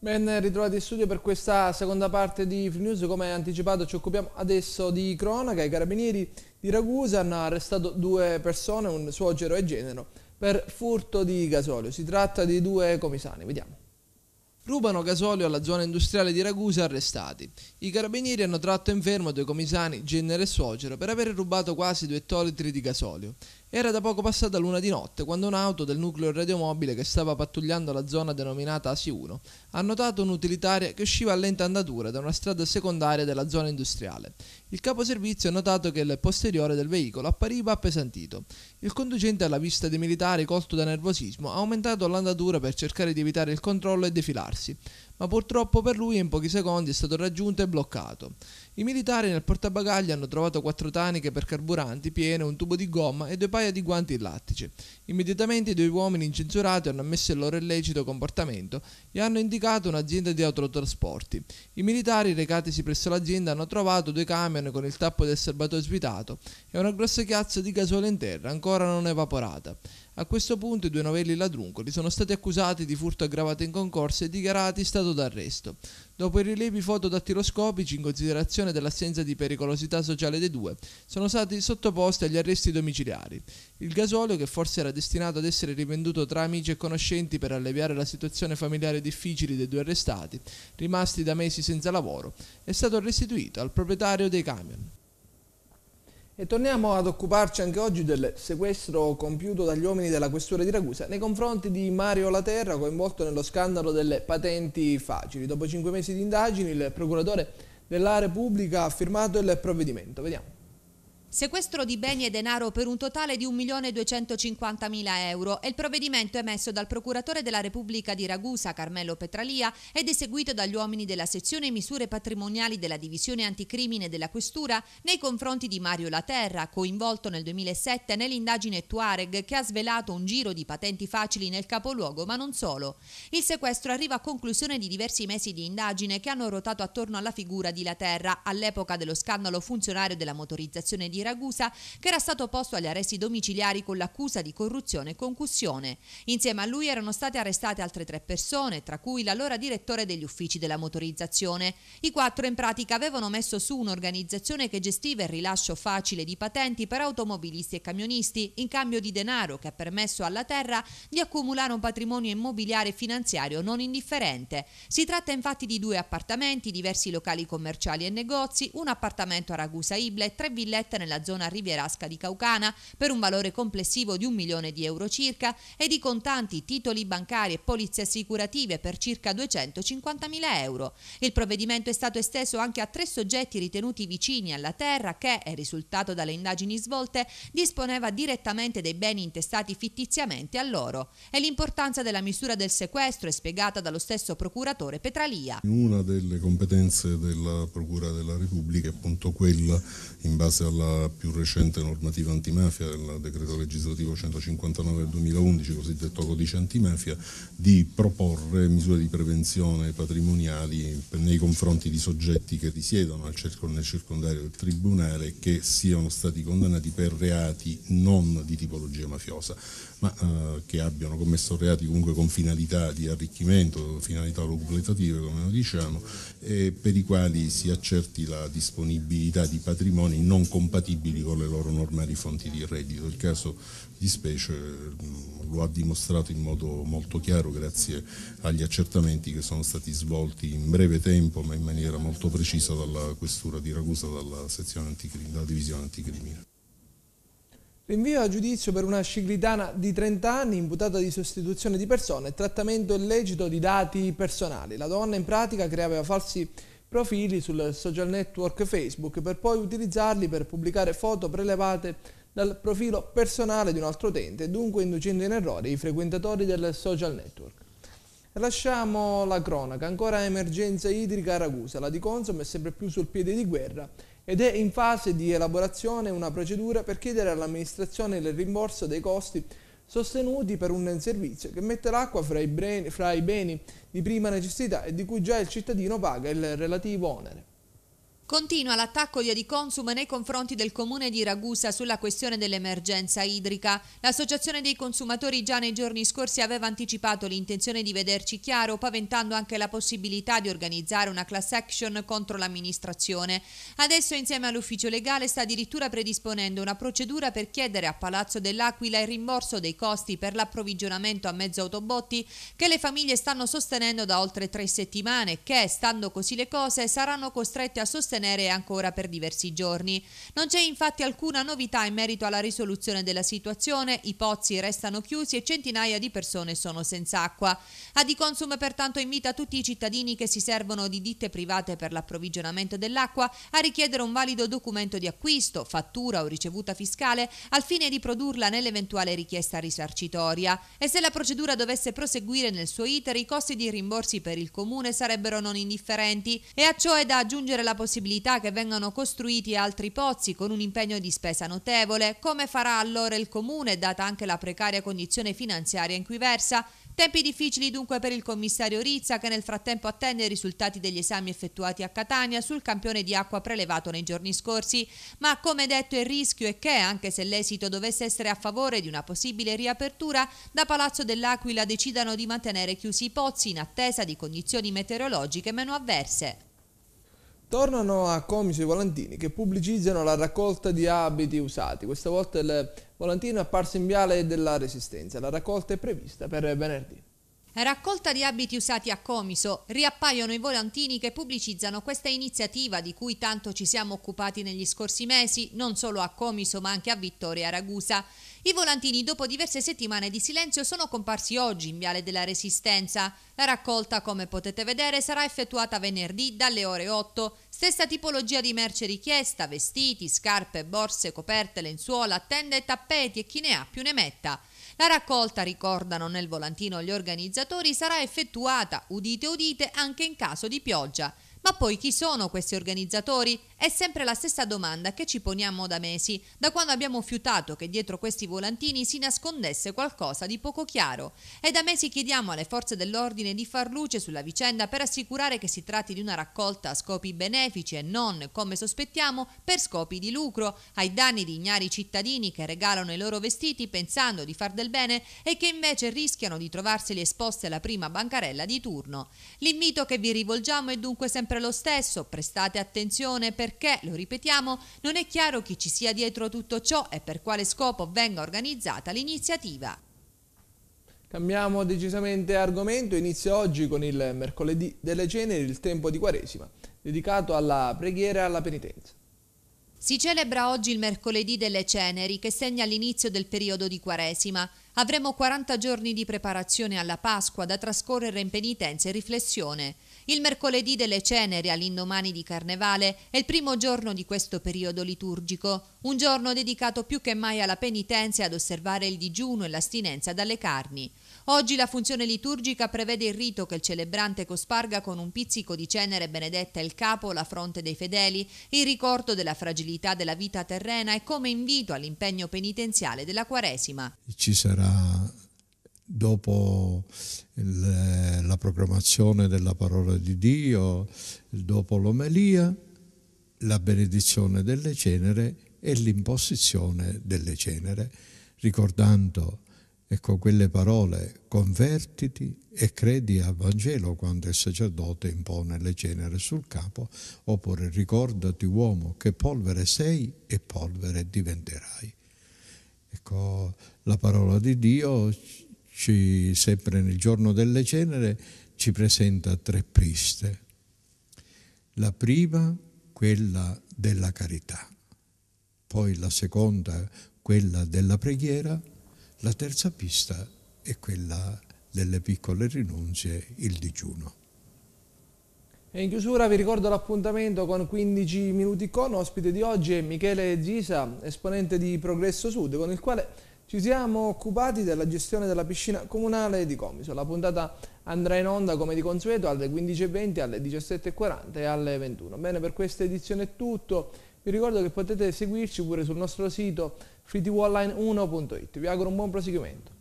Ben ritrovati in studio per questa seconda parte di Free News, come anticipato ci occupiamo adesso di cronaca, i carabinieri di Ragusa hanno arrestato due persone, un suocero e genero, per furto di gasolio, si tratta di due comisani, vediamo. Rubano gasolio alla zona industriale di Ragusa arrestati. I carabinieri hanno tratto in fermo due comisani, genero e suocero, per aver rubato quasi due ettolitri di gasolio. Era da poco passata l'una di notte quando un'auto del nucleo radiomobile che stava pattugliando la zona denominata Asi 1 ha notato un'utilitaria che usciva a lenta andatura da una strada secondaria della zona industriale. Il caposervizio ha notato che il posteriore del veicolo appariva appesantito. Il conducente alla vista dei militari colto da nervosismo ha aumentato l'andatura per cercare di evitare il controllo e defilarsi, ma purtroppo per lui in pochi secondi è stato raggiunto e bloccato. I militari nel portabagagli hanno trovato quattro taniche per carburanti piene, un tubo di gomma e due paia di guanti in lattice. Immediatamente i due uomini incensurati hanno ammesso il loro illecito comportamento e hanno indicato un'azienda di autotrasporti. I militari recatisi presso l'azienda hanno trovato due camion con il tappo del serbatoio svitato e una grossa chiazza di gasolio in terra ancora non evaporata. A questo punto i due novelli ladruncoli sono stati accusati di furto aggravato in concorso e dichiarati stato d'arresto. Dopo i rilievi fotodattiloscopici, in considerazione dell'assenza di pericolosità sociale dei due, sono stati sottoposti agli arresti domiciliari. Il gasolio, che forse era destinato ad essere rivenduto tra amici e conoscenti per alleviare la situazione familiare difficile dei due arrestati, rimasti da mesi senza lavoro, è stato restituito al proprietario dei camion. E torniamo ad occuparci anche oggi del sequestro compiuto dagli uomini della Questura di Ragusa nei confronti di Mario Laterra coinvolto nello scandalo delle patenti facili. Dopo cinque mesi di indagini il procuratore della Repubblica ha firmato il provvedimento. Vediamo. Sequestro di beni e denaro per un totale di 1.250.000 euro è il provvedimento emesso dal procuratore della Repubblica di Ragusa, Carmelo Petralia, ed eseguito dagli uomini della sezione misure patrimoniali della divisione anticrimine della Questura nei confronti di Mario Laterra, coinvolto nel 2007 nell'indagine Tuareg che ha svelato un giro di patenti facili nel capoluogo, ma non solo. Il sequestro arriva a conclusione di diversi mesi di indagine che hanno ruotato attorno alla figura di Laterra all'epoca dello scandalo funzionario della motorizzazione di di Ragusa che era stato posto agli arresti domiciliari con l'accusa di corruzione e concussione. Insieme a lui erano state arrestate altre tre persone, tra cui l'allora direttore degli uffici della motorizzazione. I quattro in pratica avevano messo su un'organizzazione che gestiva il rilascio facile di patenti per automobilisti e camionisti in cambio di denaro che ha permesso alla terra di accumulare un patrimonio immobiliare e finanziario non indifferente. Si tratta infatti di due appartamenti, diversi locali commerciali e negozi, un appartamento a Ragusa Ible e tre villette nel nella zona rivierasca di Caucana per un valore complessivo di un milione di euro circa e di contanti, titoli bancari e polizze assicurative per circa 250 mila euro. Il provvedimento è stato esteso anche a tre soggetti ritenuti vicini alla terra che, è risultato dalle indagini svolte, disponeva direttamente dei beni intestati fittiziamente a loro. E l'importanza della misura del sequestro è spiegata dallo stesso procuratore Petralia. Una delle competenze della Procura della Repubblica è appunto quella in base alla più recente normativa antimafia, il decreto legislativo 159 del 2011, cosiddetto codice antimafia, di proporre misure di prevenzione patrimoniali nei confronti di soggetti che risiedono nel circondario del Tribunale e che siano stati condannati per reati non di tipologia mafiosa, ma eh, che abbiano commesso reati comunque con finalità di arricchimento, finalità lucrative come diciamo, e per i quali si accerti la disponibilità di patrimoni non compatibili compatibili con le loro normali fonti di reddito. Il caso di specie mm, lo ha dimostrato in modo molto chiaro grazie agli accertamenti che sono stati svolti in breve tempo ma in maniera molto precisa dalla Questura di Ragusa, dalla, anticrim- dalla divisione anticrimine. Rinvio a giudizio per una ciclitana di 30 anni imputata di sostituzione di persona e trattamento illecito di dati personali. La donna in pratica creava falsi profili sul social network Facebook per poi utilizzarli per pubblicare foto prelevate dal profilo personale di un altro utente, dunque inducendo in errore i frequentatori del social network. Lasciamo la cronaca, ancora emergenza idrica a Ragusa, la di Consum è sempre più sul piede di guerra ed è in fase di elaborazione una procedura per chiedere all'amministrazione il rimborso dei costi sostenuti per un servizio che mette l'acqua fra i, beni, fra i beni di prima necessità e di cui già il cittadino paga il relativo onere. Continua l'attacco di Adiconsum nei confronti del comune di Ragusa sulla questione dell'emergenza idrica. L'associazione dei consumatori già nei giorni scorsi aveva anticipato l'intenzione di vederci chiaro, paventando anche la possibilità di organizzare una class action contro l'amministrazione. Adesso insieme all'ufficio legale sta addirittura predisponendo una procedura per chiedere a Palazzo dell'Aquila il rimborso dei costi per l'approvvigionamento a mezzo autobotti che le famiglie stanno sostenendo da oltre tre settimane che, stando così le cose, saranno costrette a sostenere sostenere ancora per diversi giorni. Non c'è infatti alcuna novità in merito alla risoluzione della situazione, i pozzi restano chiusi e centinaia di persone sono senza acqua. Adiconsum pertanto invita tutti i cittadini che si servono di ditte private per l'approvvigionamento dell'acqua a richiedere un valido documento di acquisto, fattura o ricevuta fiscale al fine di produrla nell'eventuale richiesta risarcitoria e se la procedura dovesse proseguire nel suo iter i costi di rimborsi per il comune sarebbero non indifferenti e a ciò è da aggiungere la possibilità possibilità che vengano costruiti altri pozzi con un impegno di spesa notevole. Come farà allora il Comune, data anche la precaria condizione finanziaria in cui versa? Tempi difficili dunque per il commissario Rizza che nel frattempo attende i risultati degli esami effettuati a Catania sul campione di acqua prelevato nei giorni scorsi, ma come detto il rischio è che, anche se l'esito dovesse essere a favore di una possibile riapertura, da Palazzo dell'Aquila decidano di mantenere chiusi i pozzi in attesa di condizioni meteorologiche meno avverse. Tornano a comici volantini che pubblicizzano la raccolta di abiti usati. Questa volta il volantino è apparso in Viale della Resistenza. La raccolta è prevista per venerdì. Raccolta di abiti usati a Comiso, riappaiono i volantini che pubblicizzano questa iniziativa di cui tanto ci siamo occupati negli scorsi mesi, non solo a Comiso ma anche a Vittoria e a Ragusa. I volantini, dopo diverse settimane di silenzio, sono comparsi oggi in Viale della Resistenza. La raccolta, come potete vedere, sarà effettuata venerdì dalle ore 8. Stessa tipologia di merce richiesta, vestiti, scarpe, borse, coperte, lenzuola, tende, tappeti e chi ne ha più ne metta. La raccolta, ricordano nel volantino gli organizzatori, sarà effettuata, udite udite, anche in caso di pioggia. Ma poi chi sono questi organizzatori? È sempre la stessa domanda che ci poniamo da mesi, da quando abbiamo fiutato che dietro questi volantini si nascondesse qualcosa di poco chiaro. E da mesi chiediamo alle forze dell'ordine di far luce sulla vicenda per assicurare che si tratti di una raccolta a scopi benefici e non, come sospettiamo, per scopi di lucro, ai danni di ignari cittadini che regalano i loro vestiti pensando di far del bene e che invece rischiano di trovarseli esposti alla prima bancarella di turno. L'invito che vi rivolgiamo è dunque sempre lo stesso, prestate attenzione per perché, lo ripetiamo, non è chiaro chi ci sia dietro tutto ciò e per quale scopo venga organizzata l'iniziativa. Cambiamo decisamente argomento, inizia oggi con il mercoledì delle ceneri, il tempo di Quaresima, dedicato alla preghiera e alla penitenza. Si celebra oggi il mercoledì delle ceneri che segna l'inizio del periodo di Quaresima. Avremo 40 giorni di preparazione alla Pasqua da trascorrere in penitenza e riflessione. Il mercoledì delle ceneri all'indomani di Carnevale è il primo giorno di questo periodo liturgico, un giorno dedicato più che mai alla penitenza e ad osservare il digiuno e l'astinenza dalle carni. Oggi la funzione liturgica prevede il rito che il celebrante cosparga con un pizzico di cenere benedetta il capo, la fronte dei fedeli, il ricordo della fragilità della vita terrena e come invito all'impegno penitenziale della Quaresima. Ci sarà dopo il, eh, la proclamazione della parola di Dio, dopo l'omelia, la benedizione delle cenere e l'imposizione delle cenere, ricordando ecco, quelle parole, convertiti e credi al Vangelo quando il sacerdote impone le cenere sul capo, oppure ricordati uomo che polvere sei e polvere diventerai. Ecco, la parola di Dio ci, sempre nel giorno delle cenere, ci presenta tre piste. La prima, quella della carità, poi la seconda, quella della preghiera, la terza pista è quella delle piccole rinunzie, il digiuno. E in chiusura vi ricordo l'appuntamento con 15 minuti con ospite di oggi è Michele Gisa, esponente di Progresso Sud, con il quale ci siamo occupati della gestione della piscina comunale di Comiso. La puntata andrà in onda come di consueto alle 15.20, alle 17.40 e alle 21. Bene, per questa edizione è tutto. Vi ricordo che potete seguirci pure sul nostro sito fritiwonline1.it. Vi auguro un buon proseguimento.